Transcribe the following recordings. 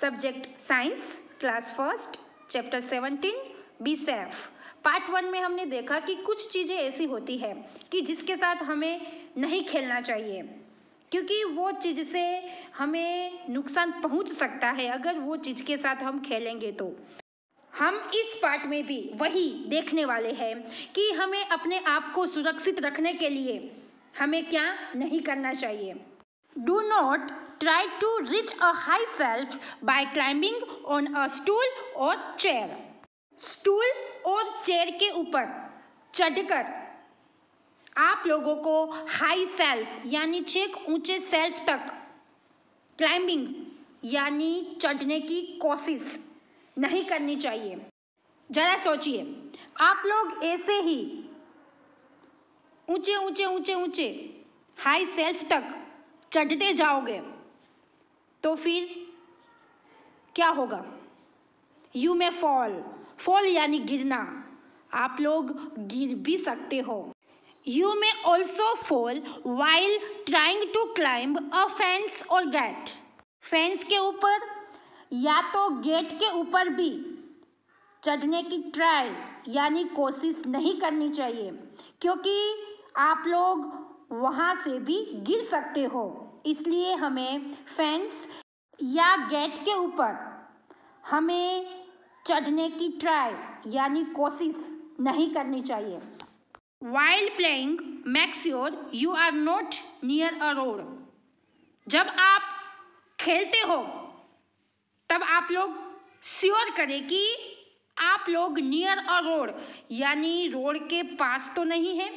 Subject science class first chapter seventeen B safe part one में हमने देखा कि कुछ चीज़ें ऐसी होती है कि जिसके साथ हमें नहीं खेलना चाहिए क्योंकि वो चीज़ से हमें नुकसान पहुंच सकता है अगर वो चीज़ के साथ हम खेलेंगे तो हम इस पार्ट में भी वही देखने वाले हैं कि हमें अपने आप को सुरक्षित रखने के लिए हमें क्या नहीं करना चाहिए do not try to reach a high self by climbing on a stool और chair. स्टूल और चेयर के ऊपर चढ़कर आप लोगों को हाई सेल्फ यानी चेक ऊंचे सेल्फ तक क्लाइंबिंग यानी चढ़ने की कोशिश नहीं करनी चाहिए ज़रा सोचिए आप लोग ऐसे ही ऊंचे ऊंचे ऊंचे ऊंचे हाई सेल्फ तक चढ़ते जाओगे तो फिर क्या होगा यू मे फॉल फॉल यानी गिरना आप लोग गिर भी सकते हो you may also fall while trying to climb a fence और गेट फेंस के ऊपर या तो गेट के ऊपर भी चढ़ने की ट्राई यानी कोशिश नहीं करनी चाहिए क्योंकि आप लोग वहाँ से भी गिर सकते हो इसलिए हमें फेंस या गेट के ऊपर हमें चढ़ने की ट्राई यानी कोशिश नहीं करनी चाहिए while playing make sure you are not near a road जब आप खेलते हो तब आप लोग श्योर करें कि आप लोग नियर अ रोड यानी रोड के पास तो नहीं है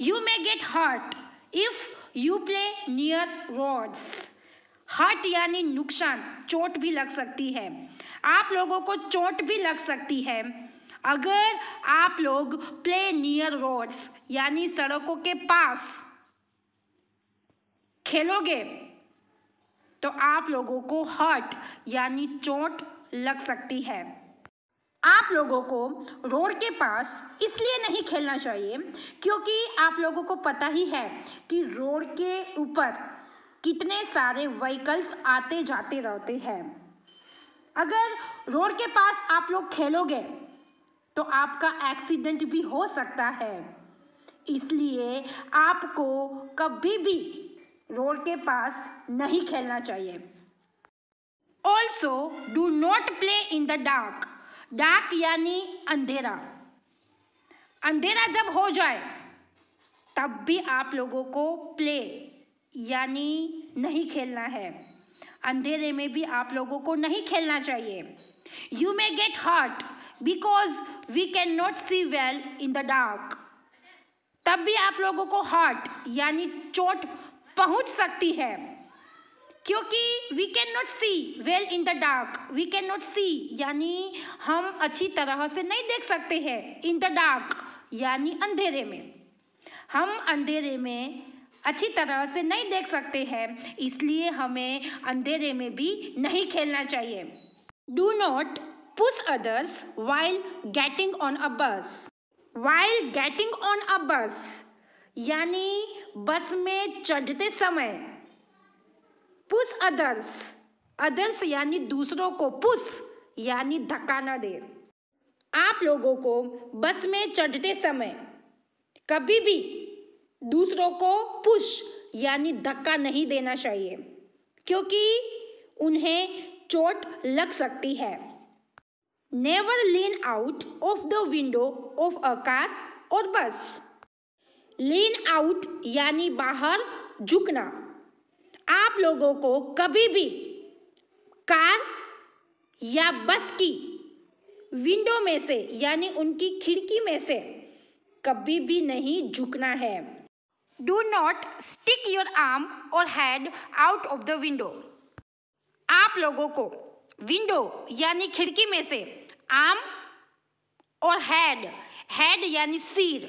you may get hurt if you play near roads hurt यानी नुकसान चोट भी लग सकती है आप लोगों को चोट भी लग सकती है अगर आप लोग प्ले नियर रोड्स यानी सड़कों के पास खेलोगे तो आप लोगों को हट यानी चोट लग सकती है आप लोगों को रोड के पास इसलिए नहीं खेलना चाहिए क्योंकि आप लोगों को पता ही है कि रोड के ऊपर कितने सारे व्हीकल्स आते जाते रहते हैं अगर रोड के पास आप लोग खेलोगे तो आपका एक्सीडेंट भी हो सकता है इसलिए आपको कभी भी रोड के पास नहीं खेलना चाहिए also do not play in the dark dark यानी अंधेरा अंधेरा जब हो जाए तब भी आप लोगों को प्ले यानी नहीं खेलना है अंधेरे में भी आप लोगों को नहीं खेलना चाहिए you may get hurt because we can not see well in the dark तब भी आप लोगों को हर्ट यानी चोट पहुंच सकती है क्योंकि we can not see well in the dark we can not see यानी हम अच्छी तरह से नहीं देख सकते हैं इन द डार्क यानी अंधेरे में हम अंधेरे में अच्छी तरह से नहीं देख सकते हैं इसलिए हमें अंधेरे में भी नहीं खेलना चाहिए do not push others while getting on a bus while getting on a बस यानी बस में चढ़ते समय पुश अदर्स अदर्स यानी दूसरों को पुश यानी धक्का ना दे आप लोगों को बस में चढ़ते समय कभी भी दूसरों को पुश यानी धक्का नहीं देना चाहिए क्योंकि उन्हें चोट लग सकती है never lean out of the window of a car और बस लीन आउट यानी बाहर झुकना आप लोगों को कभी भी कार या बस की विंडो में से यानी उनकी खिड़की में से कभी भी नहीं झुकना है do not stick your arm और head out of the window आप लोगों को विंडो यानी खिड़की में से आर्म और हैड हैड यानी सिर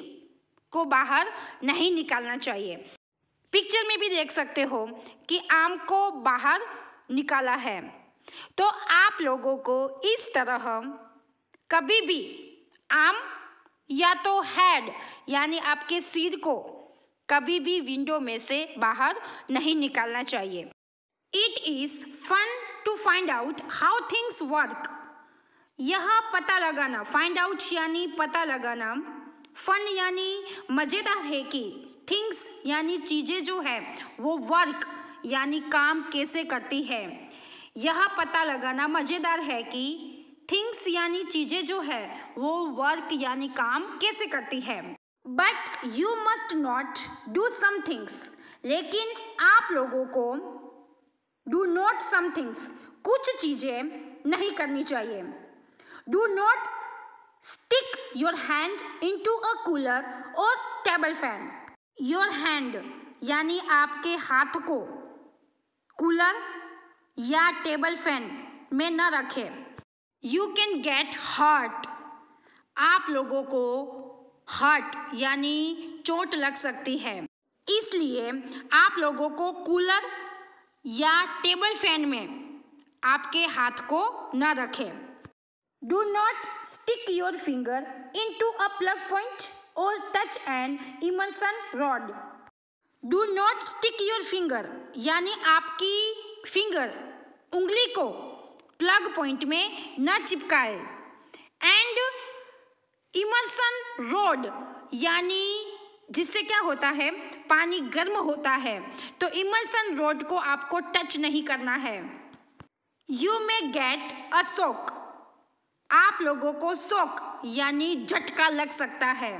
को बाहर नहीं निकालना चाहिए पिक्चर में भी देख सकते हो कि आम को बाहर निकाला है तो आप लोगों को इस तरह कभी भी आम या तो हेड यानी आपके सिर को कभी भी विंडो में से बाहर नहीं निकालना चाहिए it is fun to find out how things work यह पता लगाना फाइंड आउट यानी पता लगाना फन यानी मज़ेदार है कि थिंग्स यानी चीज़ें जो है वो वर्क यानी काम कैसे करती है यह पता लगाना मज़ेदार है कि थिंग्स यानी चीज़ें जो है वो वर्क यानी काम कैसे करती है but you must not do some things लेकिन आप लोगों को डू नॉट सम थिंग्स कुछ चीज़ें नहीं करनी चाहिए do not stick your hand into a cooler और टेबल फैन योर हैंड यानी आपके हाथ को कूलर या टेबल फैन में न रखें यू कैन गेट हर्ट आप लोगों को हर्ट यानी चोट लग सकती है इसलिए आप लोगों को कूलर या टेबल फैन में आपके हाथ को न रखें do not stick your finger into a plug point or touch an immersion rod. Do not stick your finger यानी आपकी फिंगर उंगली को प्लग पॉइंट में न चिपकाए एंड इमर्सन रोड यानी जिससे क्या होता है पानी गर्म होता है तो इमर्सन रोड को आपको टच नहीं करना है यू मे गेट अ शोक आप लोगों को शोक यानी झटका लग सकता है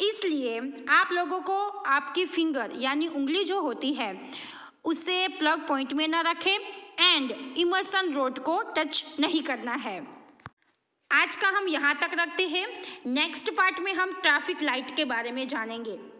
इसलिए आप लोगों को आपकी फिंगर यानी उंगली जो होती है उसे प्लग पॉइंट में ना रखें एंड इमर्सन रोड को टच नहीं करना है आज का हम यहाँ तक रखते हैं नेक्स्ट पार्ट में हम ट्रैफिक लाइट के बारे में जानेंगे